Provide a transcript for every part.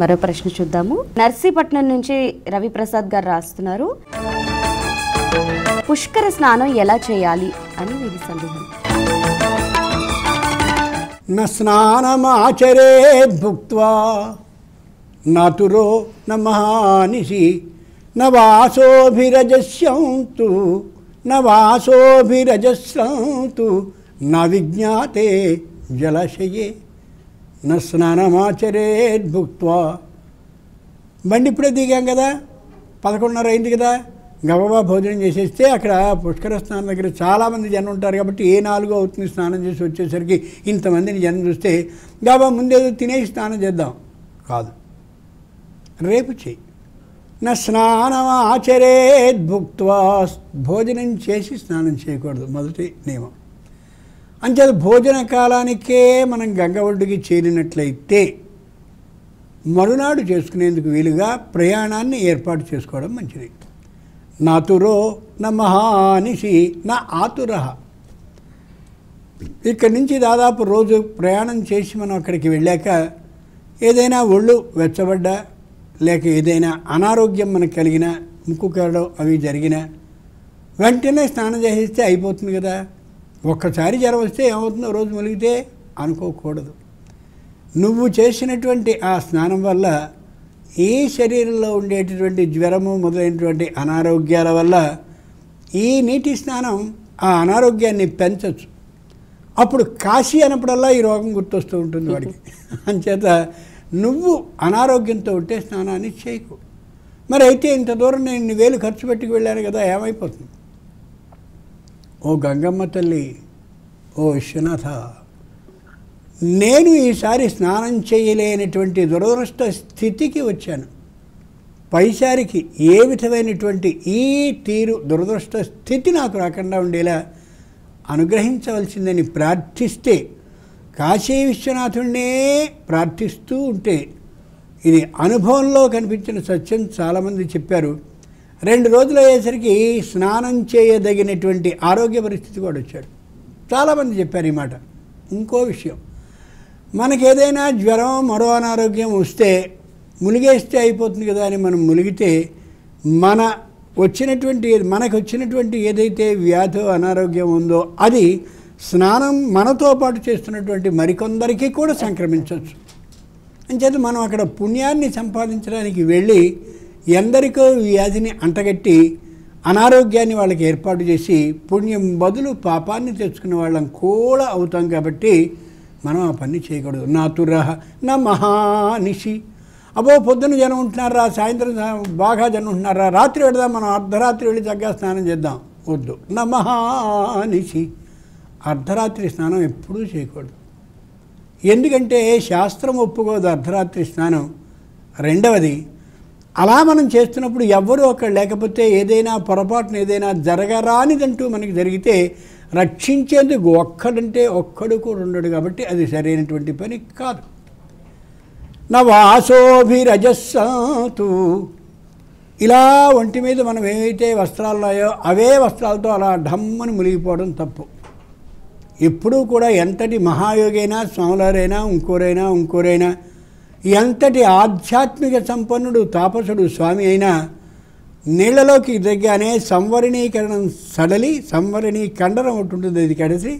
మరో ప్రశ్న చూద్దాము నర్సీపట్నం నుంచి రవిప్రసాద్ గారు రాస్తున్నారు పుష్కర స్నానం ఎలా చేయాలి అని వీరి సందేహం స్నానమాచరే భుక్వా నతురో నమహానిషి నవాసోభిరజస్యంతు నవాసోభిరజస్యంతు న విజ్ఞాతే జలశయే న స్నానమాచరేద్భుక్వా బండి ఇప్పుడే దిగాం కదా పదకొండున్నర అయింది కదా గబాబా భోజనం చేసేస్తే అక్కడ పుష్కర స్నానం దగ్గర చాలామంది జనం ఉంటారు కాబట్టి ఏ నాలుగు అవుతుంది స్నానం చేసి వచ్చేసరికి ఇంతమందిని జనం చూస్తే గబా ముందేదో తినేసి స్నానం చేద్దాం కాదు రేపు చెయ్యి నా స్నానం ఆచరేద్భుక్వా భోజనం చేసి స్నానం చేయకూడదు మొదటి నియమం అంచేత భోజన కాలానికే మనం గంగ ఒడ్డుకి చేరినట్లయితే మరునాడు చేసుకునేందుకు వీలుగా ప్రయాణాన్ని ఏర్పాటు చేసుకోవడం మంచిది నాతురో నా మహానిషి నా ఆతుర ఇక్కడి నుంచి దాదాపు రోజు ప్రయాణం చేసి మనం అక్కడికి వెళ్ళాక ఏదైనా ఒళ్ళు వెచ్చబడ్డా లేక ఏదైనా అనారోగ్యం మనకు కలిగిన ముక్కు కరడం అవి జరిగిన వెంటనే స్నానం చేసేస్తే అయిపోతుంది కదా ఒక్కసారి జ్వరం వస్తే ఏమవుతుందో రోజు మలిగితే అనుకోకూడదు నువ్వు చేసినటువంటి ఆ స్నానం వల్ల ఈ శరీరంలో ఉండేటటువంటి జ్వరము మొదలైనటువంటి అనారోగ్యాల వల్ల ఈ నీటి స్నానం ఆ అనారోగ్యాన్ని పెంచచ్చు అప్పుడు కాశీ అన్నప్పుడల్లా ఈ రోగం గుర్తొస్తూ ఉంటుంది వాడికి అంచేత నువ్వు అనారోగ్యంతో ఉంటే స్నానాన్ని చేయకు మరి అయితే ఇంత దూరం నేను వేలు ఖర్చు పెట్టుకు వెళ్ళాను కదా ఏమైపోతుంది ఓ గంగమ్మ తల్లి ఓ విశ్వనాథ నేను ఈసారి స్నానం చేయలేనటువంటి దురదృష్ట స్థితికి వచ్చాను పైసారికి ఏ విధమైనటువంటి ఈ తీరు దురదృష్ట స్థితి నాకు రాకుండా ఉండేలా అనుగ్రహించవలసిందని ప్రార్థిస్తే కాశీ విశ్వనాథుడినే ప్రార్థిస్తూ ఉంటే ఇది అనుభవంలో కనిపించిన సత్యం చాలామంది చెప్పారు రెండు రోజులు అయ్యేసరికి స్నానం చేయదగినటువంటి ఆరోగ్య పరిస్థితి కూడా వచ్చాడు చాలామంది చెప్పారు ఈ మాట ఇంకో విషయం మనకి ఏదైనా జ్వరం మరో అనారోగ్యం వస్తే మునిగేస్తే అయిపోతుంది కదా అని మనం మునిగితే మన వచ్చినటువంటి మనకు వచ్చినటువంటి ఏదైతే వ్యాధి అనారోగ్యం ఉందో అది స్నానం మనతో పాటు చేస్తున్నటువంటి మరికొందరికి కూడా సంక్రమించవచ్చు చేత మనం అక్కడ పుణ్యాన్ని సంపాదించడానికి వెళ్ళి ఎందరికో వ్యాధిని అంటగట్టి అనారోగ్యాన్ని వాళ్ళకి ఏర్పాటు చేసి పుణ్యం బదులు పాపాన్ని తెచ్చుకునే వాళ్ళం కూడా అవుతాం కాబట్టి మనం ఆ పని చేయకూడదు నా తురహ నా మహానిషి అబో పొద్దున జనం ఉంటున్నారా సాయంత్రం బాగా జనం ఉంటున్నారా రాత్రి పెడదాం మనం అర్ధరాత్రి వెళ్ళి చక్కగా స్నానం చేద్దాం వద్దు నా మహానిషి అర్ధరాత్రి స్నానం ఎప్పుడూ చేయకూడదు ఎందుకంటే శాస్త్రం ఒప్పుకోదు అర్ధరాత్రి స్నానం రెండవది అలా మనం చేస్తున్నప్పుడు ఎవ్వరూ ఒకరు లేకపోతే ఏదైనా పొరపాటున ఏదైనా జరగరానిదంటూ మనకి జరిగితే రక్షించేందుకు ఒక్కడంటే ఒక్కడు కూడా ఉండడు కాబట్టి అది సరైనటువంటి పని కాదు నవాసోభిరజస్సు ఇలా ఒంటి మీద మనం ఏమైతే వస్త్రాలు ఉన్నాయో అవే వస్త్రాలతో అలా ఢమ్మని మునిగిపోవడం తప్పు ఎప్పుడూ కూడా ఎంతటి మహాయోగైనా స్వాములారైనా ఇంకోరైనా ఇంకోరైనా ఎంతటి ఆధ్యాత్మిక సంపన్నుడు తాపసుడు స్వామి అయినా నీళ్ళలోకి దగ్గానే సంవరణీకరణం సడలి సంవరణీ కండరం ఒకటి ఉంటుంది అది కడిసి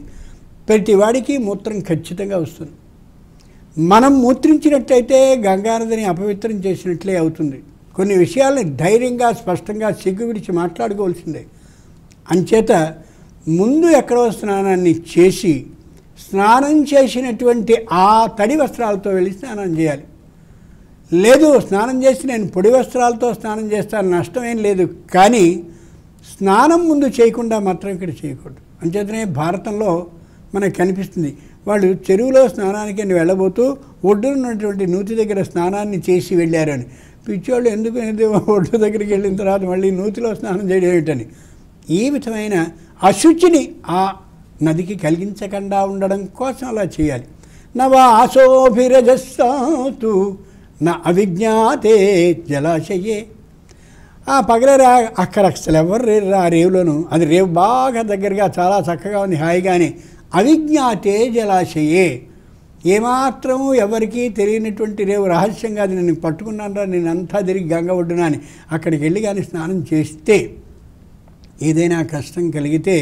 ప్రతివాడికి మూత్రం ఖచ్చితంగా వస్తుంది మనం మూత్రించినట్టయితే గంగానదిని అపవిత్రం చేసినట్లే అవుతుంది కొన్ని విషయాల్ని ధైర్యంగా స్పష్టంగా సిగ్గు విడిచి మాట్లాడుకోవాల్సిందే అంచేత ముందు ఎక్కడో స్నానాన్ని చేసి స్నానం చేసినటువంటి ఆ తడి వస్త్రాలతో వెళ్ళి స్నానం చేయాలి లేదు స్నానం చేసి నేను పొడి వస్త్రాలతో స్నానం చేస్తాను నష్టం ఏం లేదు కానీ స్నానం ముందు చేయకుండా మాత్రం ఇక్కడ చేయకూడదు అంచేతనే భారతంలో మనకు కనిపిస్తుంది వాళ్ళు చెరువులో స్నానానికి వెళ్ళబోతూ ఒడ్డున ఉన్నటువంటి నూతి దగ్గర స్నానాన్ని చేసి వెళ్ళారు అని పిచ్చోళ్ళు ఎందుకు ఒడ్డు దగ్గరికి వెళ్ళిన తర్వాత మళ్ళీ నూతిలో స్నానం చేయడం ఏమిటని ఈ విధమైన అశుచిని ఆ నదికి కలిగించకుండా ఉండడం కోసం అలా చేయాలి నవాసోభిరజస్సాతు నా అవిజ్ఞాతే జలాశయే ఆ పగలరా అక్కడ అసలు ఎవరు రేరు ఆ రేవులోను అది రేవు బాగా దగ్గరగా చాలా చక్కగా ఉంది హాయిగానే అవిజ్ఞాతే జలాశయే ఏమాత్రము ఎవరికీ తెలియనటువంటి రేవు రహస్యంగా అది నేను పట్టుకున్నానరా నేను అంతా తిరిగి గంగ ఒడ్డునా అని అక్కడికి వెళ్ళి కానీ స్నానం చేస్తే ఏదైనా కష్టం కలిగితే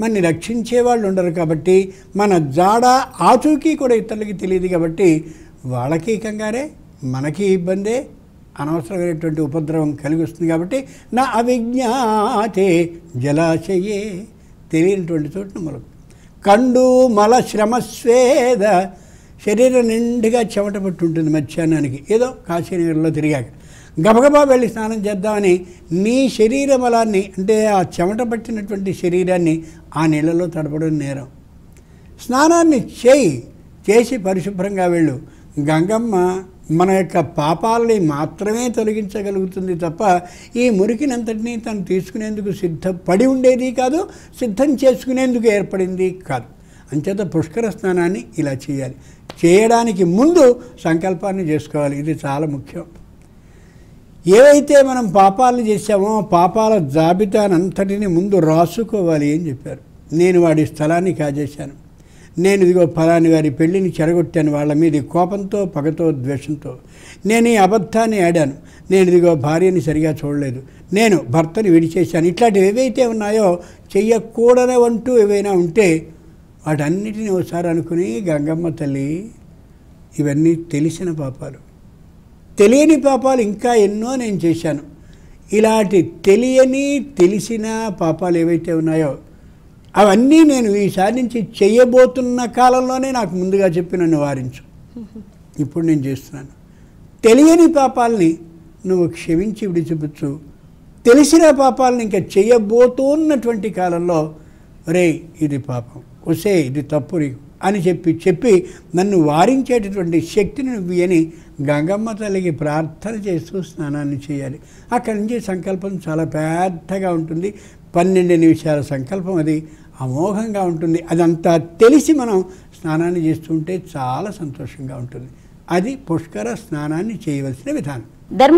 మనని రక్షించే వాళ్ళు ఉండరు కాబట్టి మన జాడ ఆచూకీ కూడా ఇతరులకి తెలియదు కాబట్టి వాళ్ళకి కంగారే మనకి ఇబ్బందే అనవసరమైనటువంటి ఉపద్రవం కలిగిస్తుంది కాబట్టి నా అవిజ్ఞాతే జలాశయే తెలియనటువంటి చోట మొలకు కండు మల శ్రమస్వేద శరీరం నిండుగా చెమట పట్టుంటుంది మధ్యాహ్నానికి ఏదో కాశీనగర్లో తిరిగాక గబగబా వెళ్ళి స్నానం చేద్దామని నీ శరీర బలాన్ని అంటే ఆ చెమట పట్టినటువంటి శరీరాన్ని ఆ నీళ్ళలో తడపడం నేరం స్నానాన్ని చేయి చేసి పరిశుభ్రంగా వెళ్ళు గంగమ్మ మన యొక్క పాపాలని మాత్రమే తొలగించగలుగుతుంది తప్ప ఈ మురికినంతటినీ తను తీసుకునేందుకు సిద్ధపడి ఉండేది కాదు సిద్ధం చేసుకునేందుకు ఏర్పడింది కాదు అంచేత పుష్కర స్నానాన్ని ఇలా చేయాలి చేయడానికి ముందు సంకల్పాన్ని చేసుకోవాలి ఇది చాలా ముఖ్యం ఏవైతే మనం పాపాలు చేశామో పాపాల జాబితానంతటిని ముందు రాసుకోవాలి అని చెప్పారు నేను వాడి స్థలాన్ని కాజేశాను నేను ఇదిగో ఫలాని వారి పెళ్ళిని చెరగొట్టాను వాళ్ళ మీద కోపంతో పగతో ద్వేషంతో నేను ఈ అబద్ధాన్ని ఆడాను నేను ఇదిగో భార్యని సరిగా చూడలేదు నేను భర్తని విడిచేశాను ఇట్లాంటివి ఏవైతే ఉన్నాయో అంటూ ఏవైనా ఉంటే వాటన్నిటిని ఒకసారి అనుకుని గంగమ్మ తల్లి ఇవన్నీ తెలిసిన పాపాలు తెలియని పాపాలు ఇంకా ఎన్నో నేను చేశాను ఇలాంటి తెలియని తెలిసిన పాపాలు ఏవైతే ఉన్నాయో అవన్నీ నేను ఈసారి నుంచి చేయబోతున్న కాలంలోనే నాకు ముందుగా చెప్పి నన్ను వారించు ఇప్పుడు నేను చేస్తున్నాను తెలియని పాపాలని నువ్వు క్షమించి విడిచిపుచ్చు తెలిసిన పాపాలను ఇంకా చేయబోతున్నటువంటి కాలంలో రే ఇది పాపం వసే ఇది తప్పు అని చెప్పి చెప్పి నన్ను వారించేటటువంటి శక్తిని నువ్వు అని గంగమ్మ తల్లికి ప్రార్థన చేస్తూ స్నానాన్ని చేయాలి అక్కడి నుంచి సంకల్పం చాలా పెద్దగా ఉంటుంది పన్నెండు నిమిషాల సంకల్పం అది అమోఘంగా ఉంటుంది అదంతా తెలిసి మనం స్నానాన్ని చేస్తుంటే చాలా సంతోషంగా ఉంటుంది అది పుష్కర స్నానాన్ని చేయవలసిన విధానం